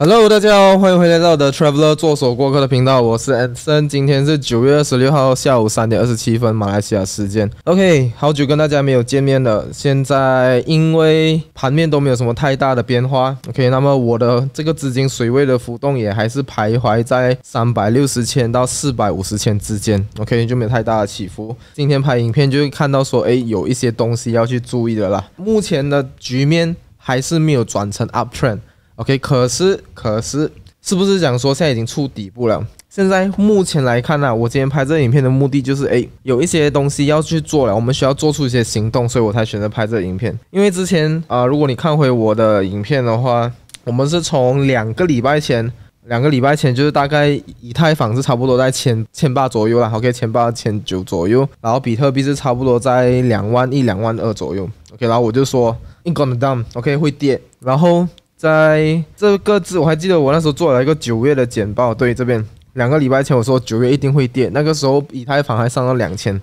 Hello，大家好，欢迎回来到我的 Traveler 做手过客的频道，我是 e t s o n 今天是九月二十六号下午三点二十七分，马来西亚时间。OK，好久跟大家没有见面了。现在因为盘面都没有什么太大的变化，OK，那么我的这个资金水位的浮动也还是徘徊在三百六十千到四百五十千之间，OK，就没有太大的起伏。今天拍影片就会看到说，哎，有一些东西要去注意的啦。目前的局面还是没有转成 uptrend。O.K. 可是可是，是不是讲说现在已经触底部了？现在目前来看呢，我今天拍这影片的目的就是，哎，有一些东西要去做了，我们需要做出一些行动，所以我才选择拍这影片。因为之前啊，如果你看回我的影片的话，我们是从两个礼拜前，两个礼拜前就是大概以太坊是差不多在千千八左右了，O.K. 千八千九左右，然后比特币是差不多在两万一两万二左右，O.K. 然后我就说 i n going down，O.K. 会跌，然后。在这个字我还记得，我那时候做了一个九月的简报。对，这边两个礼拜前我说九月一定会跌，那个时候以太坊还上了两千。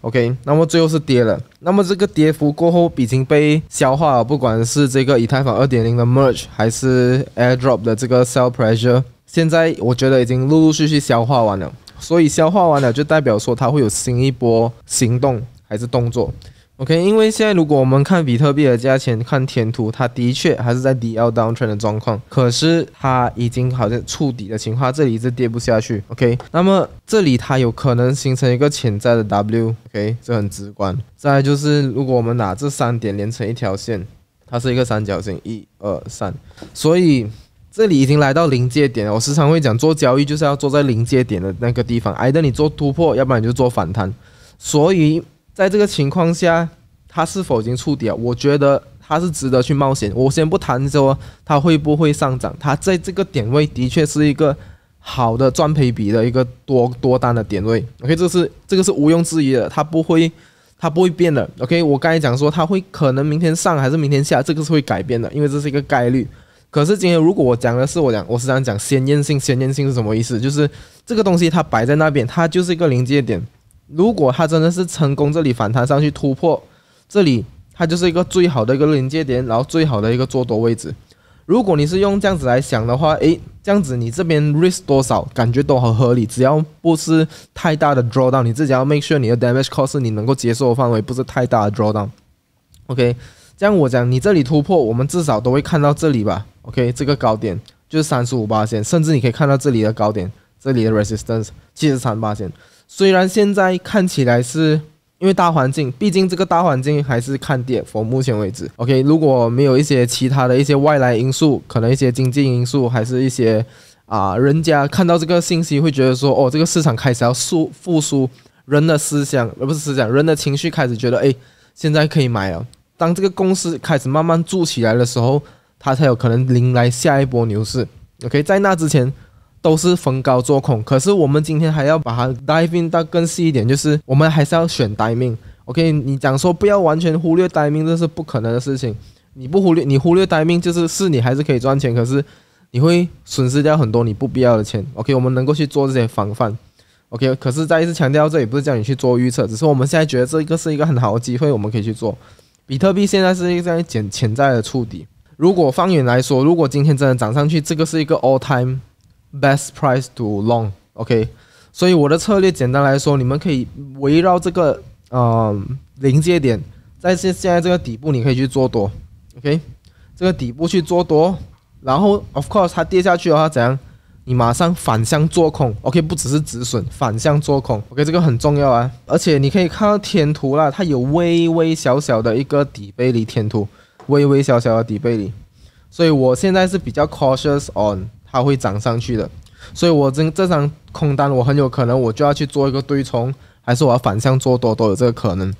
OK，那么最后是跌了。那么这个跌幅过后已经被消化了，不管是这个以太坊二点零的 Merge 还是 Airdrop 的这个 Sell Pressure，现在我觉得已经陆陆续续消化完了。所以消化完了就代表说它会有新一波行动还是动作。OK，因为现在如果我们看比特币的价钱，看填图，它的确还是在低腰 downtrend 的状况，可是它已经好像触底的情况，这里一直跌不下去。OK，那么这里它有可能形成一个潜在的 W，OK，这很直观。再就是如果我们拿这三点连成一条线，它是一个三角形，一二三，所以这里已经来到临界点了。我时常会讲，做交易就是要坐在临界点的那个地方，挨着你做突破，要不然你就做反弹，所以。在这个情况下，它是否已经触底啊？我觉得它是值得去冒险。我先不谈说它会不会上涨，它在这个点位的确是一个好的赚赔比的一个多多单的点位。OK，这是这个是毋庸置疑的，它不会它不会变的。OK，我刚才讲说它会可能明天上还是明天下，这个是会改变的，因为这是一个概率。可是今天如果我讲的是我讲我是想讲，先验性，先验性是什么意思？就是这个东西它摆在那边，它就是一个临界点。如果它真的是成功，这里反弹上去突破，这里它就是一个最好的一个临界点，然后最好的一个做多位置。如果你是用这样子来想的话，诶，这样子你这边 risk 多少，感觉都好合理，只要不是太大的 drawdown，你自己要 make sure 你的 damage cost 你能够接受的范围，不是太大的 drawdown。OK，这样我讲，你这里突破，我们至少都会看到这里吧？OK，这个高点就是三十五八线，甚至你可以看到这里的高点。这里的 resistance 七十三八线，虽然现在看起来是因为大环境，毕竟这个大环境还是看跌。从目前为止，OK，如果没有一些其他的一些外来因素，可能一些经济因素，还是一些啊，人家看到这个信息会觉得说，哦，这个市场开始要复复苏，人的思想而不是思想，人的情绪开始觉得，哎，现在可以买了。当这个公司开始慢慢做起来的时候，它才有可能迎来下一波牛市。OK，在那之前。都是逢高做空，可是我们今天还要把它 diving 到更细一点，就是我们还是要选 diving。OK，你讲说不要完全忽略 diving，这是不可能的事情。你不忽略，你忽略 diving 就是是你还是可以赚钱，可是你会损失掉很多你不必要的钱。OK，我们能够去做这些防范。OK，可是再一次强调，这也不是叫你去做预测，只是我们现在觉得这个是一个很好的机会，我们可以去做。比特币现在是一个在减潜在的触底。如果放眼来说，如果今天真的涨上去，这个是一个 all time。Best price to long, OK。所以我的策略简单来说，你们可以围绕这个呃临界点，在现现在这个底部你可以去做多，OK。这个底部去做多，然后 Of course 它跌下去的话怎样，你马上反向做空，OK。不只是止损，反向做空，OK。这个很重要啊。而且你可以看到天图啦，它有微微小小的一个底背离天图，微微小小的底背离。所以我现在是比较 cautious on。它会涨上去的，所以我这这张空单，我很有可能我就要去做一个对冲，还是我要反向做多，都有这个可能。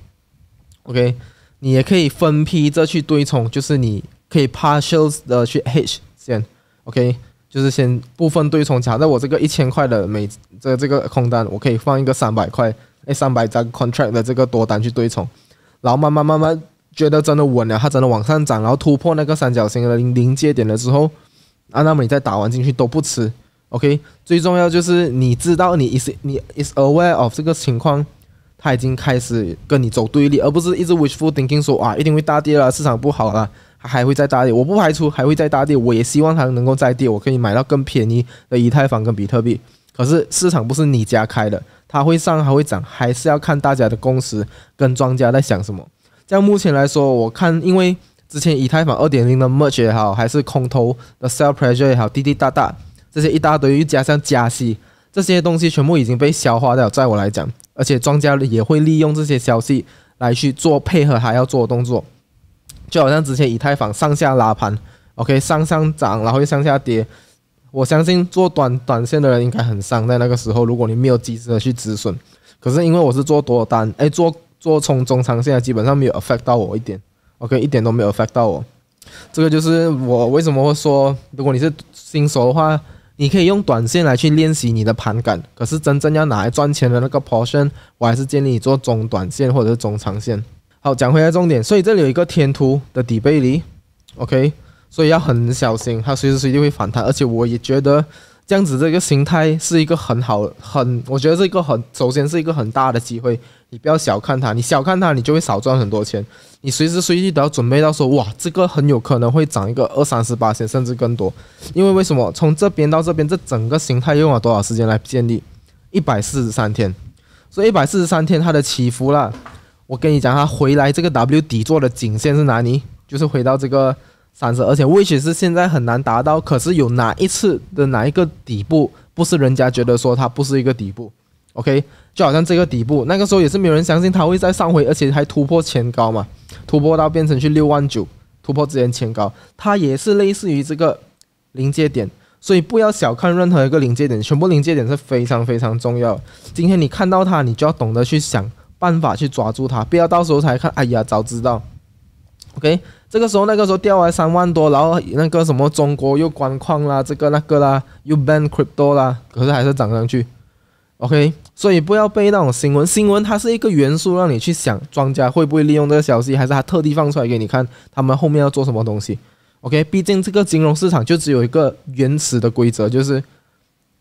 OK，你也可以分批再去对冲，就是你可以 partial 的去 h 先，OK，就是先部分对冲。假设我这个一千块的每这这个空单，我可以放一个三百块，哎，三百张 contract 的这个多单去对冲，然后慢慢慢慢觉得真的稳了，它真的往上涨，然后突破那个三角形的临临界点了之后。啊，那么你再打完进去都不迟，OK。最重要就是你知道你 is 你 is aware of 这个情况，他已经开始跟你走对立，而不是一直 wishful thinking 说啊一定会大跌了，市场不好了，还会再大跌。我不排除还会再大跌，我也希望它能够再跌，我可以买到更便宜的以太坊跟比特币。可是市场不是你家开的，它会上还会涨，还是要看大家的共识跟庄家在想什么。像目前来说，我看因为。之前以太坊2.0的 merge 也好，还是空头的 sell pressure 也好，滴滴答答，这些一大堆又加上加息，这些东西全部已经被消化掉。在我来讲，而且庄家也会利用这些消息来去做配合，还要做动作。就好像之前以太坊上下拉盘，OK 上上涨，然后又向下跌。我相信做短短线的人应该很伤，在那个时候，如果你没有及时的去止损，可是因为我是做多单，哎，做做冲中长，线，的，基本上没有 affect 到我一点。OK，一点都没有 f 到我。这个就是我为什么会说，如果你是新手的话，你可以用短线来去练习你的盘感。可是真正要拿来赚钱的那个 portion，我还是建议你做中短线或者是中长线。好，讲回来重点，所以这里有一个天突的底背离，OK，所以要很小心，它随时随地会反弹，而且我也觉得。这样子这个形态是一个很好很，我觉得是一个很首先是一个很大的机会，你不要小看它，你小看它你就会少赚很多钱，你随时随地都要准备到说哇这个很有可能会涨一个二三十八线，甚至更多，因为为什么从这边到这边这整个形态用了多少时间来建立？一百四十三天，所以一百四十三天它的起伏了，我跟你讲它回来这个 W 底座的颈线是哪里？就是回到这个。三十，而且或许是现在很难达到。可是有哪一次的哪一个底部不是人家觉得说它不是一个底部？OK，就好像这个底部，那个时候也是没有人相信它会在上回，而且还突破前高嘛，突破到变成去六万九，突破之前前高，它也是类似于这个临界点。所以不要小看任何一个临界点，全部临界点是非常非常重要。今天你看到它，你就要懂得去想办法去抓住它，不要到时候才看，哎呀，早知道，OK。这个时候，那个时候掉来三万多，然后那个什么中国又关矿啦，这个那个啦，又 ban crypto 啦，可是还是涨上去。OK，所以不要被那种新闻，新闻它是一个元素，让你去想庄家会不会利用这个消息，还是他特地放出来给你看，他们后面要做什么东西。OK，毕竟这个金融市场就只有一个原始的规则，就是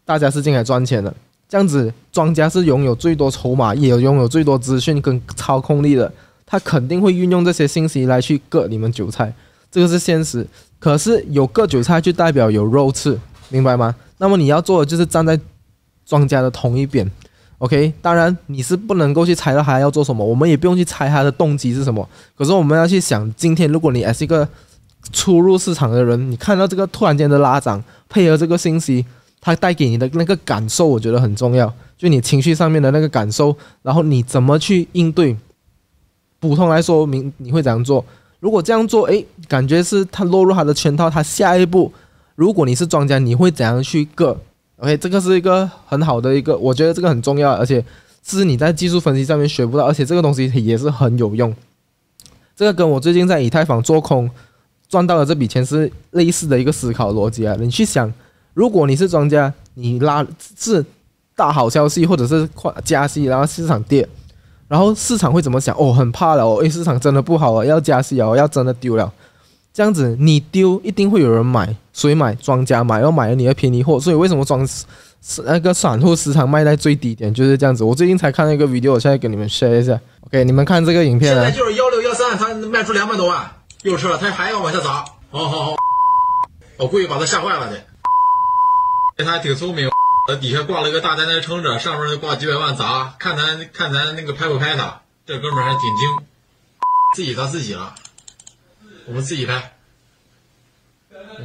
大家是进来赚钱的，这样子，庄家是拥有最多筹码，也拥有最多资讯跟操控力的。他肯定会运用这些信息来去割你们韭菜，这个是现实。可是有割韭菜就代表有肉吃，明白吗？那么你要做的就是站在庄家的同一边，OK？当然你是不能够去猜到他要做什么，我们也不用去猜他的动机是什么。可是我们要去想，今天如果你是一个初入市场的人，你看到这个突然间的拉涨，配合这个信息，它带给你的那个感受，我觉得很重要。就你情绪上面的那个感受，然后你怎么去应对？普通来说，明你会怎样做？如果这样做，诶，感觉是他落入他的圈套。他下一步，如果你是庄家，你会怎样去割？OK，这个是一个很好的一个，我觉得这个很重要，而且是你在技术分析上面学不到，而且这个东西也是很有用。这个跟我最近在以太坊做空赚到的这笔钱是类似的一个思考逻辑啊。你去想，如果你是庄家，你拉是大好消息，或者是快加息，然后市场跌。然后市场会怎么想？哦，很怕了哦，哎，市场真的不好了，要加息哦，要真的丢了，这样子你丢一定会有人买，谁买？庄家买，要买了你要便宜货，所以为什么庄，那个散户时常卖在最低点就是这样子。我最近才看了一个 video，我现在给你们 share 一下。OK，你们看这个影片。现在就是幺六幺三，他卖出两百多万，又吃了，他还要往下砸。好好好，我故意把他吓坏了的，他还挺聪明。呃，底下挂了一个大单单撑着，上面挂几百万砸，看咱看咱那个拍不拍他？这哥们儿还挺精，自己砸自己了。我们自己拍，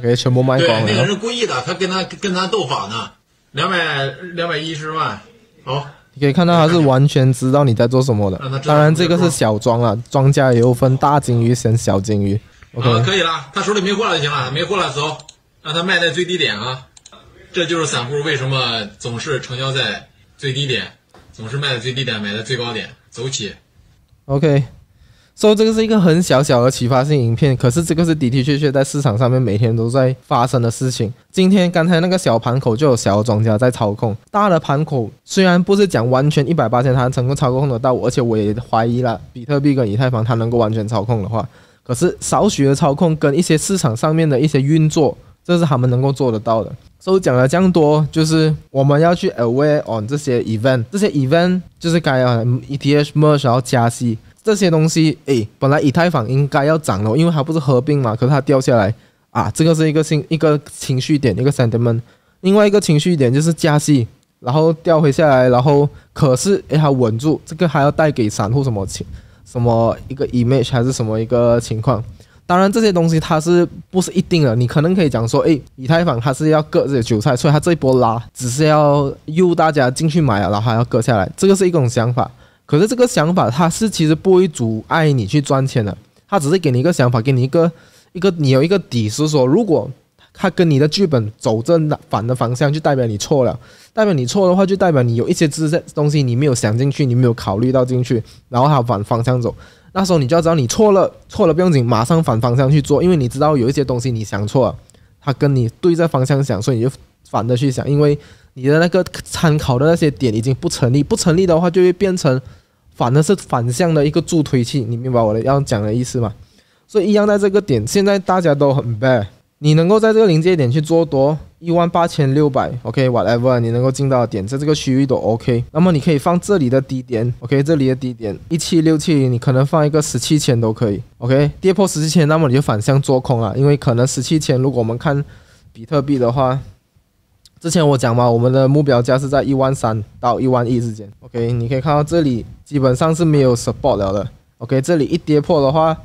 给全部卖光了。那个人故意的，他跟他跟咱斗法呢。两百两百一十万，好，你可以看到他是完全知道你在做什么的。当然这个是小庄了，庄家也有分大金鱼、小金鱼。啊，可以了，他手里没货了就行了，没货了走，让他卖在最低点啊。这就是散户为什么总是成交在最低点，总是卖在最低点，买在最高点走起。OK，所以这个是一个很小小的启发性影片，可是这个是的的确确在市场上面每天都在发生的事情。今天刚才那个小盘口就有小庄家在操控，大的盘口虽然不是讲完全一百八千它成功操控得到，而且我也怀疑了比特币跟以太坊它能够完全操控的话，可是少许的操控跟一些市场上面的一些运作。这是他们能够做得到的。所以讲了这样多，就是我们要去 aware on 这些 event，这些 event 就是该 ETH merge 要加息这些东西。诶，本来以太坊应该要涨了，因为它不是合并嘛，可是它掉下来啊，这个是一个新一个情绪点，一个 sentiment。另外一个情绪点就是加息，然后掉回下来，然后可是诶它稳住，这个还要带给散户什么情什么一个 image 还是什么一个情况？当然这些东西它是不是一定的？你可能可以讲说，哎，以太坊它是要割这些韭菜，所以它这一波拉只是要诱大家进去买，然后还要割下来，这个是一种想法。可是这个想法它是其实不会阻碍你去赚钱的，它只是给你一个想法，给你一个一个你有一个底，是说如果它跟你的剧本走正的反的方向，就代表你错了。代表你错的话，就代表你有一些知识东西你没有想进去，你没有考虑到进去，然后它反方向走。那时候你就要知道你错了，错了不用紧，马上反方向去做，因为你知道有一些东西你想错了，他跟你对着方向想，所以你就反着去想，因为你的那个参考的那些点已经不成立，不成立的话就会变成反的是反向的一个助推器，你明白我的要讲的意思吗？所以一样在这个点，现在大家都很 b a d 你能够在这个临界点去做多。一万八千六百，OK，whatever，你能够进到点，在这个区域都 OK。那么你可以放这里的低点，OK，这里的低点一七六七零，你可能放一个十七千都可以，OK。跌破十七千，那么你就反向做空啊，因为可能十七千，如果我们看比特币的话，之前我讲嘛，我们的目标价是在一万三到一万一之间，OK。你可以看到这里基本上是没有 support 了的，OK。这里一跌破的话。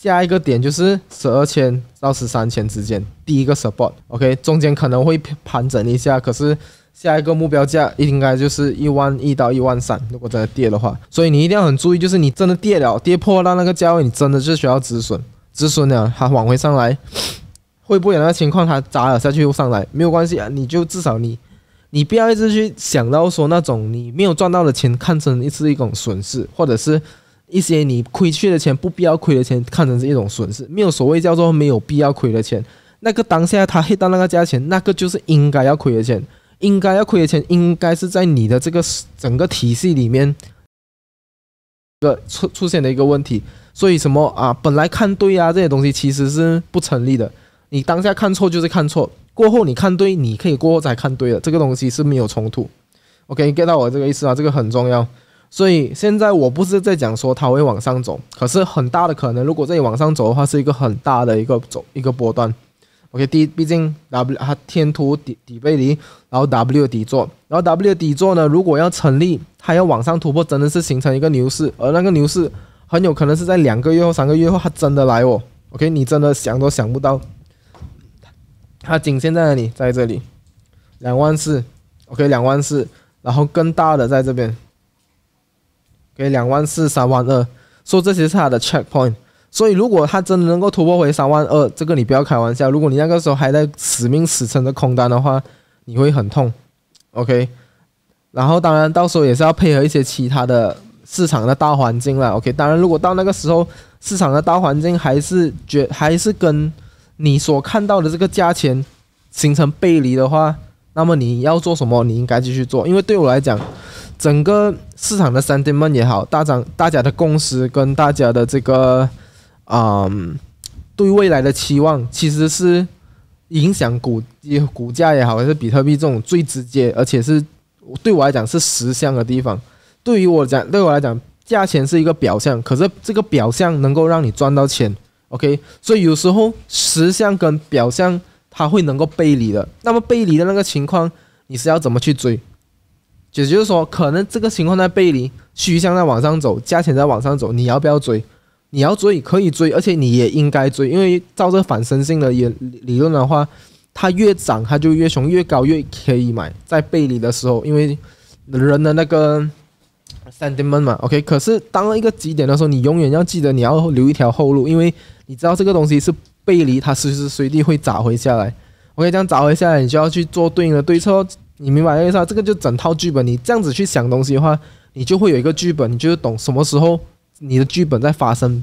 下一个点就是十二千到十三千之间，第一个 support，OK，中间可能会盘整一下，可是下一个目标价应该就是一万一到一万三，如果真的跌的话，所以你一定要很注意，就是你真的跌了，跌破到那个价位，你真的就需要止损，止损了它往回上来，会不会有那情况它砸了下去又上来，没有关系啊，你就至少你，你不要一直去想到说那种你没有赚到的钱看成一次一种损失，或者是。一些你亏去的钱，不必要亏的钱，看成是一种损失，没有所谓叫做没有必要亏的钱。那个当下他黑到那个价钱，那个就是应该要亏的钱，应该要亏的钱，应该是在你的这个整个体系里面，个出出现的一个问题。所以什么啊，本来看对啊，这些东西其实是不成立的。你当下看错就是看错，过后你看对，你可以过后再看对了，这个东西是没有冲突。OK，get 到我这个意思啊，这个很重要。所以现在我不是在讲说它会往上走，可是很大的可能，如果这里往上走的话，是一个很大的一个走一个波段。OK，第一，毕竟 W 它天图底底背离，然后 W 底座，然后 W 底座呢，如果要成立，它要往上突破，真的是形成一个牛市，而那个牛市很有可能是在两个月后、三个月后它真的来哦。OK，你真的想都想不到，它仅限在哪里？在这里两万四，OK 两万四，然后更大的在这边。给两万四、三万二，说这些是他的 checkpoint。所以，如果他真的能够突破回三万二，这个你不要开玩笑。如果你那个时候还在死命死撑着空单的话，你会很痛。OK。然后，当然，到时候也是要配合一些其他的市场的大环境了。OK。当然，如果到那个时候市场的大环境还是觉还是跟你所看到的这个价钱形成背离的话，那么你要做什么？你应该继续做，因为对我来讲。整个市场的 sentiment 也好，大涨大家的共识跟大家的这个，嗯，对未来的期望，其实是影响股股价也好，还是比特币这种最直接，而且是对我来讲是实相的地方。对于我讲，对我来讲，价钱是一个表象，可是这个表象能够让你赚到钱。OK，所以有时候实相跟表象，它会能够背离的。那么背离的那个情况，你是要怎么去追？也就是说，可能这个情况在背离，趋向在往上走，价钱在往上走，你要不要追？你要追可以追，而且你也应该追，因为照这反身性的也理论的话，它越涨它就越熊，越高越可以买。在背离的时候，因为人的那个 sentiment 嘛，OK。可是当一个极点的时候，你永远要记得你要留一条后路，因为你知道这个东西是背离，它随时随地会砸回下来。我 k 这样砸回下来，你就要去做对应的对策。你明白意思啊？这个就整套剧本？你这样子去想东西的话，你就会有一个剧本，你就懂什么时候你的剧本在发生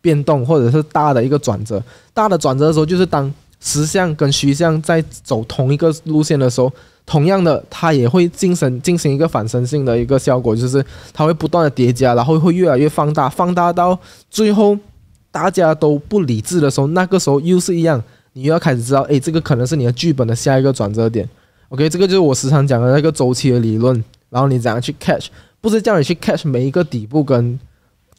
变动，或者是大的一个转折。大的转折的时候，就是当实相跟虚相在走同一个路线的时候，同样的，它也会进行进行一个反身性的一个效果，就是它会不断的叠加，然后会越来越放大，放大到最后大家都不理智的时候，那个时候又是一样，你又要开始知道，哎，这个可能是你的剧本的下一个转折点。OK，这个就是我时常讲的那个周期的理论。然后你怎样去 catch？不是叫你去 catch 每一个底部跟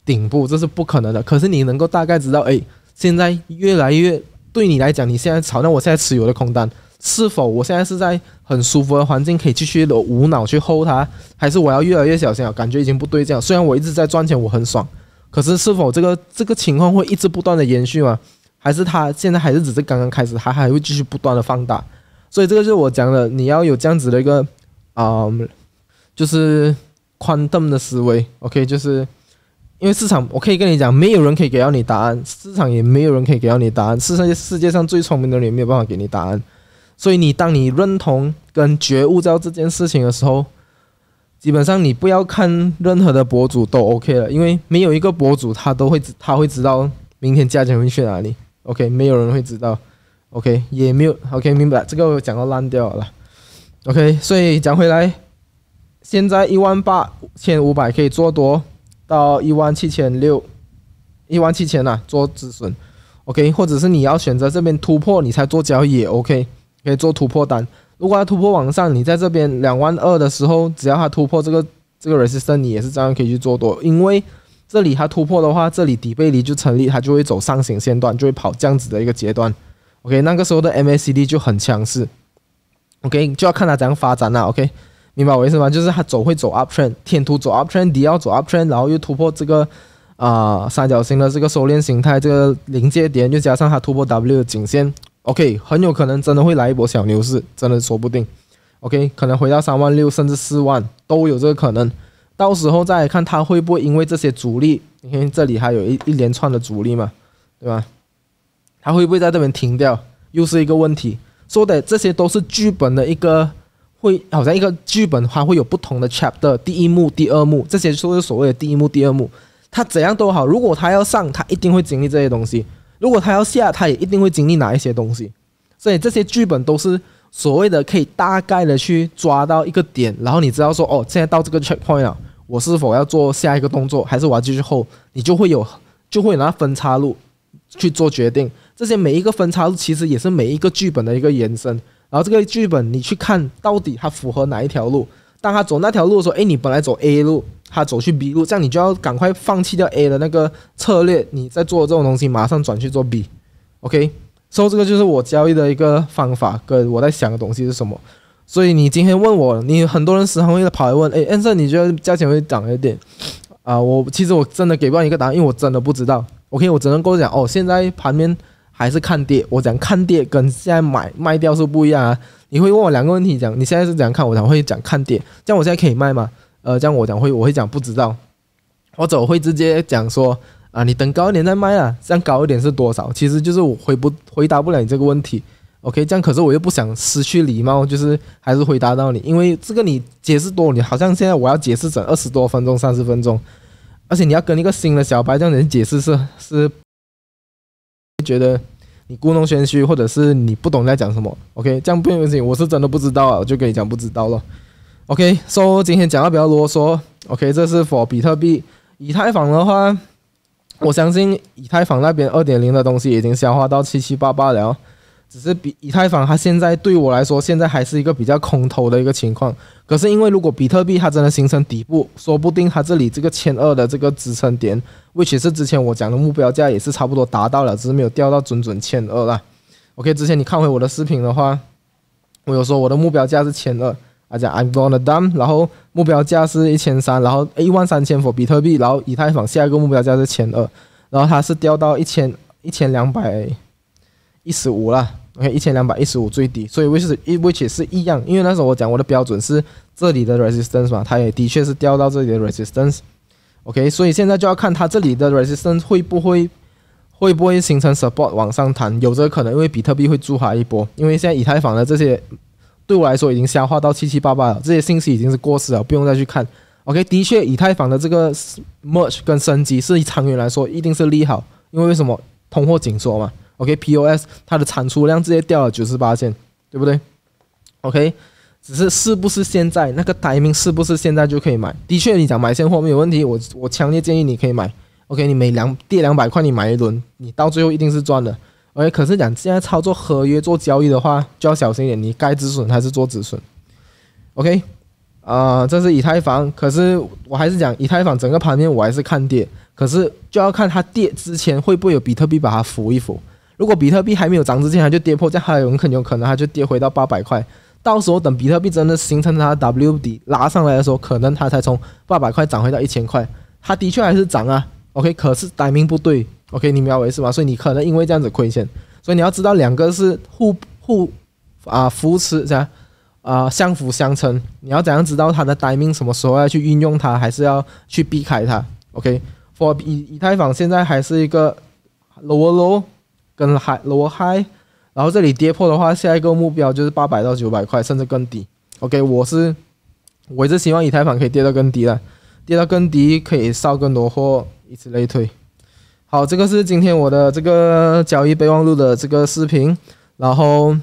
顶部，这是不可能的。可是你能够大概知道，哎，现在越来越对你来讲，你现在炒，那我现在持有的空单，是否我现在是在很舒服的环境，可以继续的无脑去 hold 它？还是我要越来越小心啊？感觉已经不对劲。虽然我一直在赚钱，我很爽，可是是否这个这个情况会一直不断的延续吗？还是它现在还是只是刚刚开始，它还会继续不断的放大？所以这个就是我讲的，你要有这样子的一个，啊，就是宽邓的思维，OK，就是因为市场，我可以跟你讲，没有人可以给到你答案，市场也没有人可以给到你答案，世上世界上最聪明的人也没有办法给你答案，所以你当你认同跟觉悟到这件事情的时候，基本上你不要看任何的博主都 OK 了，因为没有一个博主他都会他会知道明天价钱会去哪里，OK，没有人会知道。OK，也没有。OK，明白。这个我讲到烂掉了。OK，所以讲回来，现在一万八千五百可以做多到一万七千六，一万七千呐做止损。OK，或者是你要选择这边突破，你才做交易也 OK，可以做突破单。如果要突破往上，你在这边两万二的时候，只要它突破这个这个 resistance，你也是照样可以去做多，因为这里它突破的话，这里底背离就成立，它就会走上行线段，就会跑这样子的一个阶段。OK，那个时候的 MACD 就很强势。OK，就要看它怎样发展了。OK，明白我意思吗？就是它走会走 up trend，天图走 up trend，底要走 up trend，然后又突破这个啊三角形的这个收敛形态，这个临界点，又加上它突破 W 的颈线。OK，很有可能真的会来一波小牛市，真的说不定。OK，可能回到三万六甚至四万都有这个可能。到时候再看它会不会因为这些阻力，你看这里还有一一连串的阻力嘛，对吧？他会不会在这边停掉，又是一个问题。说的这些都是剧本的一个，会好像一个剧本，它会有不同的 chapter，第一幕、第二幕，这些就是所谓的第一幕、第二幕。他怎样都好，如果他要上，他一定会经历这些东西；如果他要下，他也一定会经历哪一些东西。所以这些剧本都是所谓的可以大概的去抓到一个点，然后你知道说，哦，现在到这个 checkpoint 了，我是否要做下一个动作，还是我要继续后，你就会有就会有那分叉路。去做决定，这些每一个分叉路其实也是每一个剧本的一个延伸。然后这个剧本你去看到底它符合哪一条路，当他走那条路的时候，哎，你本来走 A 路，他走去 B 路，这样你就要赶快放弃掉 A 的那个策略，你在做这种东西，马上转去做 B。OK，所以这个就是我交易的一个方法跟我在想的东西是什么。所以你今天问我，你很多人时常会跑来问，哎，恩生，你觉得价钱会涨一点啊？我其实我真的给不一个答案，因为我真的不知道。OK，我只能够讲哦，现在盘面还是看跌。我讲看跌跟现在买卖掉是不一样啊。你会问我两个问题，讲你现在是怎样看？我讲会讲看跌。这样我现在可以卖吗？呃，这样我讲会，我会讲不知道。或者我会直接讲说啊，你等高一点再卖啊。这样高一点是多少？其实就是我回不回答不了你这个问题。OK，这样可是我又不想失去礼貌，就是还是回答到你，因为这个你解释多，你好像现在我要解释整二十多分钟、三十分钟。而且你要跟一个新的小白这样子解释是是，觉得你故弄玄虚，或者是你不懂在讲什么。OK，这样不行不行，我是真的不知道，啊，我就跟你讲不知道了。OK，所以今天讲的比较啰嗦。OK，这是 for 比特币，以太坊的话，我相信以太坊那边二点零的东西已经消化到七七八八了。只是比以太坊，它现在对我来说，现在还是一个比较空头的一个情况。可是因为如果比特币它真的形成底部，说不定它这里这个千二的这个支撑点，which 是之前我讲的目标价也是差不多达到了，只是没有掉到准准千二啦。OK，之前你看回我的视频的话，我有说我的目标价是千二，啊讲 I'm gonna done，然后目标价是一千三，然后一万三千伏比特币，然后以太坊下一个目标价是千二，然后它是掉到一千一千两百一十五了。OK，一千两百一十五最低，所以 which 是 which 是一样，因为那时候我讲我的标准是这里的 resistance 嘛，它也的确是掉到这里的 resistance。OK，所以现在就要看它这里的 resistance 会不会会不会形成 support 往上弹，有这个可能，因为比特币会助好一波。因为现在以太坊的这些对我来说已经消化到七七八八了，这些信息已经是过时了，不用再去看。OK，的确，以太坊的这个 merge 跟升级是长远来说一定是利好，因为为什么？通货紧缩嘛，OK，POS 它的产出量直接掉了九十八线，对不对？OK，只是是不是现在那个台名是不是现在就可以买？的确，你讲买现货没有问题，我我强烈建议你可以买。OK，你每两跌两百块，你买一轮，你到最后一定是赚的。OK，可是讲现在操作合约做交易的话，就要小心一点，你该止损还是做止损。OK，啊，这是以太坊，可是我还是讲以太坊整个盘面我还是看跌。可是就要看它跌之前会不会有比特币把它扶一扶。如果比特币还没有涨之前，它就跌破，这样它有可能可能它就跌回到八百块。到时候等比特币真的形成它的 W 底拉上来的时候，可能它才从八百块涨回到一千块。它的确还是涨啊。OK，可是 timing 不对。OK，你明白我意思吧？所以你可能因为这样子亏钱。所以你要知道两个是互互啊扶持啥啊相辅相成。你要怎样知道它的 timing 什么时候要去运用它，还是要去避开它？OK。For 以以太坊现在还是一个 low e r low，跟 high low e r high，然后这里跌破的话，下一个目标就是八百到九百块，甚至更低。OK，我是我一直希望以太坊可以跌到更低的，跌到更低可以烧更多货，以此类推。好，这个是今天我的这个交易备忘录的这个视频，然后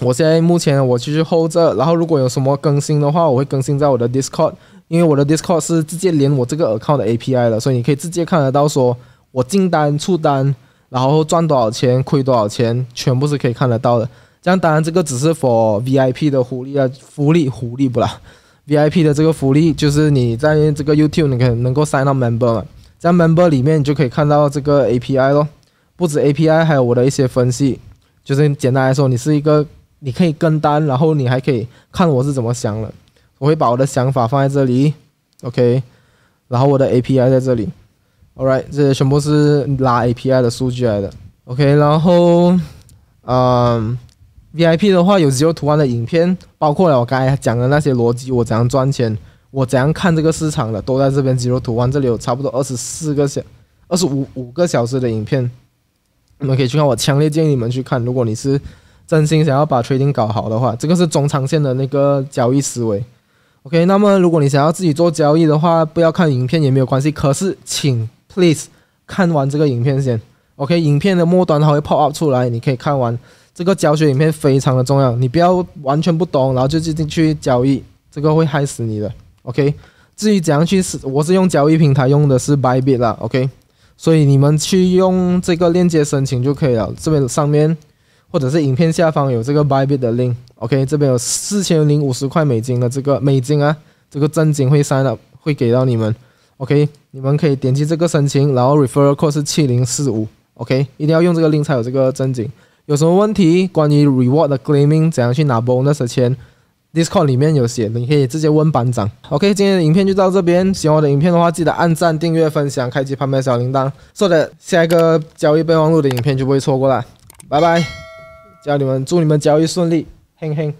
我现在目前我继 hold 着，然后如果有什么更新的话，我会更新在我的 Discord。因为我的 Discord 是直接连我这个耳靠的 API 了，所以你可以直接看得到，说我进单、出单，然后赚多少钱、亏多少钱，全部是可以看得到的。这样当然这个只是 for VIP 的福利啊，福利福利不啦。VIP 的这个福利就是你在这个 YouTube 你可能够 sign up member，嘛，在 member 里面你就可以看到这个 API 咯，不止 API，还有我的一些分析，就是简单来说，你是一个你可以跟单，然后你还可以看我是怎么想的。我会把我的想法放在这里，OK，然后我的 API 在这里，All right，这些全部是拉 API 的数据来的，OK，然后，嗯，VIP 的话有时候图案的影片，包括了我刚才讲的那些逻辑，我怎样赚钱，我怎样看这个市场的，都在这边肌肉图案。这里有差不多二十四个小，二十五五个小时的影片，你们可以去看，我强烈建议你们去看。如果你是真心想要把 Trading 搞好的话，这个是中长线的那个交易思维。OK，那么如果你想要自己做交易的话，不要看影片也没有关系。可是，请 Please 看完这个影片先。OK，影片的末端它会 pop up 出来，你可以看完。这个教学影片非常的重要，你不要完全不懂，然后就进进去交易，这个会害死你的。OK，至于怎样去是，我是用交易平台，用的是 Bybit 啦。OK，所以你们去用这个链接申请就可以了，这边上面。或者是影片下方有这个 buy bit 的 link，OK，这边有四千零五十块美金的这个美金啊，这个正金会 sign up，会给到你们，OK，你们可以点击这个申请，然后 refer r a l code 是七零四五，OK，一定要用这个 link 才有这个正金。有什么问题，关于 reward 的 claiming 怎样去拿 bonus 的钱，Discord 里面有写，你可以直接问班长。OK，今天的影片就到这边，喜欢我的影片的话，记得按赞、订阅、分享、开启旁边小铃铛。s so 的下一个交易备忘录的影片就不会错过了，拜拜。教你们，祝你们交易顺利，嘿嘿。